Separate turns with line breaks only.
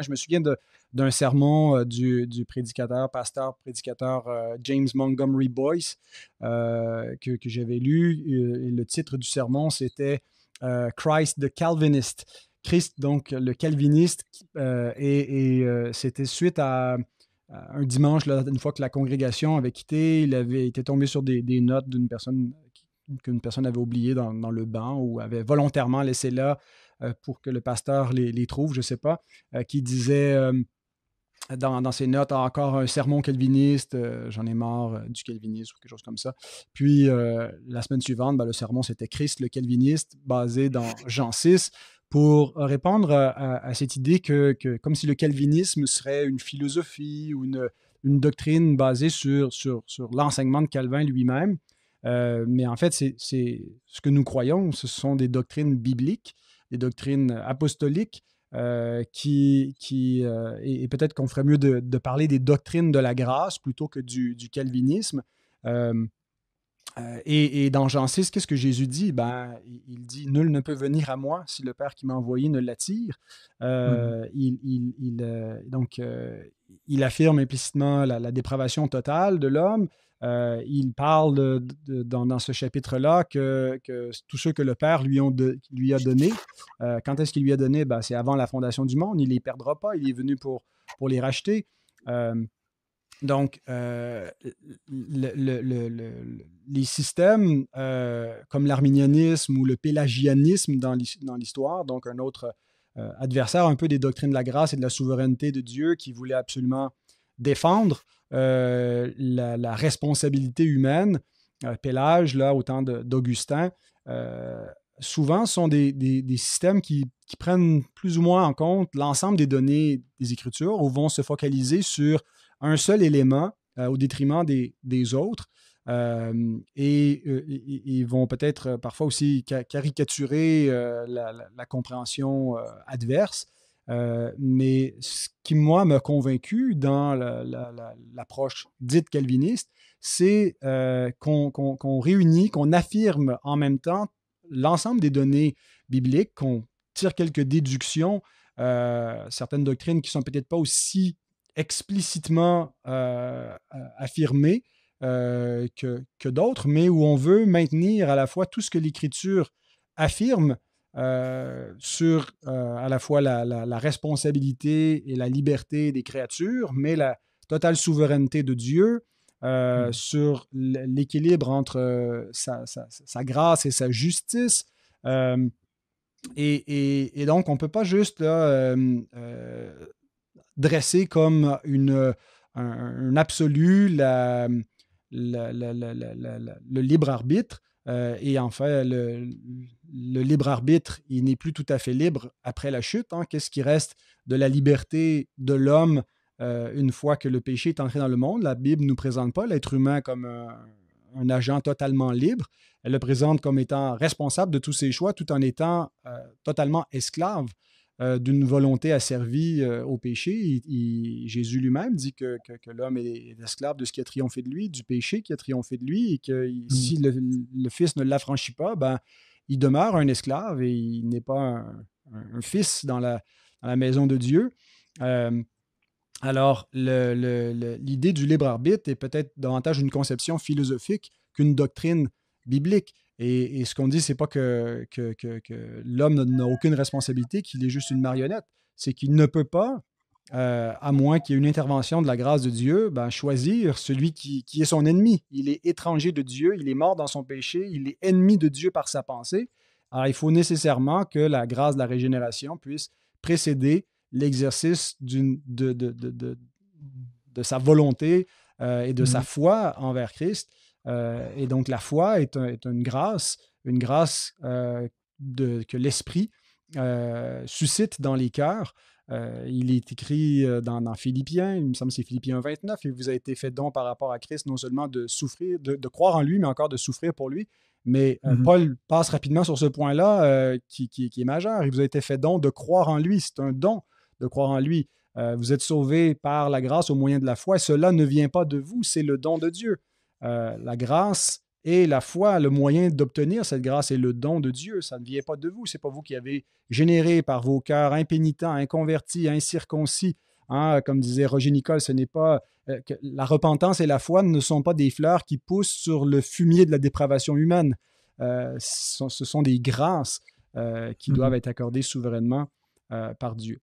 Je me souviens d'un sermon euh, du, prédicateur, pasteur, prédicateur euh, James Montgomery Boyce euh, que, j'avais lu. le titre du sermon, c'était Christ the Calvinist. Christ, donc le calviniste, et, c'était suite à un dimanche, une fois que la congrégation avait quitté, il avait été tombé sur des, notes d'une personne qu'une personne avait oublié dans, dans, le banc ou avait volontairement laissé là euh, pour que le pasteur les, trouve, je ne sais pas, euh, qui disait euh, dans, ses notes ah, encore un sermon calviniste, j'en ai marre du calvinisme ou quelque chose comme ça. Puis la semaine suivante, ben, le sermon c'était Christ le calviniste, basé dans Jean 6, pour répondre à, cette idée que, comme si le calvinisme serait une philosophie ou une, une doctrine basée sur, sur, sur l'enseignement de Calvin lui-même. mais en fait, c'est ce que nous croyons, ce sont des doctrines bibliques des doctrines apostoliques. Euh, qui, qui euh, et, peut-être qu'on ferait mieux de, parler des doctrines de la grâce plutôt que du, calvinisme. Euh, et, dans Jean 6, qu'est-ce que Jésus dit ben, Il dit Nul ne peut venir à moi si le Père qui m'a envoyé ne l'attire. Mhm. il, il, donc, il affirme implicitement la dépravation totale de l'homme. Euh, il parle dans, ce chapitre-là que, tous ceux que le Père lui, ont lui a donné, euh, quand est-ce qu'il lui a donné ben, C'est avant la fondation du monde, il ne les perdra pas, il est venu pour, les racheter. Euh, donc, les systèmes comme l'arminianisme ou le pélagianisme dans l'histoire, donc un autre adversaire un peu des doctrines de la grâce et de la souveraineté de Dieu qui voulait absolument défendre, euh, la, responsabilité humaine, euh, Pélage, là, au temps d'Augustin, euh, souvent sont des, systèmes qui, prennent plus ou moins en compte l'ensemble des données des Écritures ou vont se focaliser sur un seul élément au détriment des, autres. et ils vont peut-être parfois aussi caricaturer la, compréhension adverse. Euh, mais ce qui, moi, m'a convaincu dans l'approche dite calviniste, c'est euh, qu'on réunit, qu'on affirme en même temps l'ensemble des données bibliques, qu'on tire quelques déductions, euh, certaines doctrines qui ne sont peut-être pas aussi explicitement affirmées que d'autres, mais où on veut maintenir à la fois tout ce que l'Écriture affirme euh, sur euh, à la fois la, responsabilité et la liberté des créatures, mais la totale souveraineté de Dieu euh, mm. sur l'équilibre entre sa, grâce et sa justice. Et, donc, on ne peut pas juste dresser comme une, un, un absolu la, le, libre arbitre. Euh, et enfin, le, libre arbitre, il n'est plus tout à fait libre après la chute. Hein. Qu'est-ce qui reste de la liberté de l'homme euh, une fois que le péché est entré dans le monde? La Bible ne nous présente pas l'être humain comme un, agent totalement libre. Elle le présente comme étant responsable de tous ses choix tout en étant euh, totalement esclave euh, d'une volonté asservie euh, au péché. Jésus lui-même dit que, l'homme est, esclave de ce qui a triomphé de lui, du péché qui a triomphé de lui, et que mm. si le, Fils ne l'affranchit pas, ben, il demeure un esclave et il n'est pas un, fils dans la, la, maison de Dieu. Euh, alors, l'idée du libre arbitre est peut-être davantage une conception philosophique qu'une doctrine biblique. Et, ce qu'on dit, c'est pas que, l'homme n'a aucune responsabilité, qu'il est juste une marionnette. C'est qu'il ne peut pas, euh, à moins qu'il y ait une intervention de la grâce de Dieu, ben, choisir celui qui, est son ennemi. Il est étranger de Dieu, il est mort dans son péché, il est ennemi de Dieu par sa pensée. Alors il faut nécessairement que la grâce de la régénération puisse précéder l'exercice de, sa volonté euh, et de sa mmh. foi envers Christ. Euh, et donc la foi est, une grâce, une grâce euh, que l'Esprit euh, suscite dans les cœurs. il est écrit dans, Philippiens, il me semble que c'est Philippiens 29, il vous a été fait don par rapport à Christ, non seulement de souffrir, de, croire en lui, mais encore de souffrir pour lui. Mais mmh Paul passe rapidement sur ce point-là qui, est majeur. Il vous a été fait don de croire en lui. C'est un don de croire en lui. vous êtes sauvé par la grâce au moyen de la foi. Cela ne vient pas de vous, c'est le don de Dieu. Euh, la grâce et la foi, le moyen d'obtenir cette grâce est le don de Dieu. Ça ne vient pas de vous. Ce n'est pas vous qui avez généré par vos cœurs impénitents, inconvertis, incirconcis. Hein. comme disait Roger Nicole, ce n'est pas euh, la repentance et la foi ne sont pas des fleurs qui poussent sur le fumier de la dépravation humaine. Euh, ce, sont, des grâces qui mm-hmm. doivent être accordées souverainement par Dieu.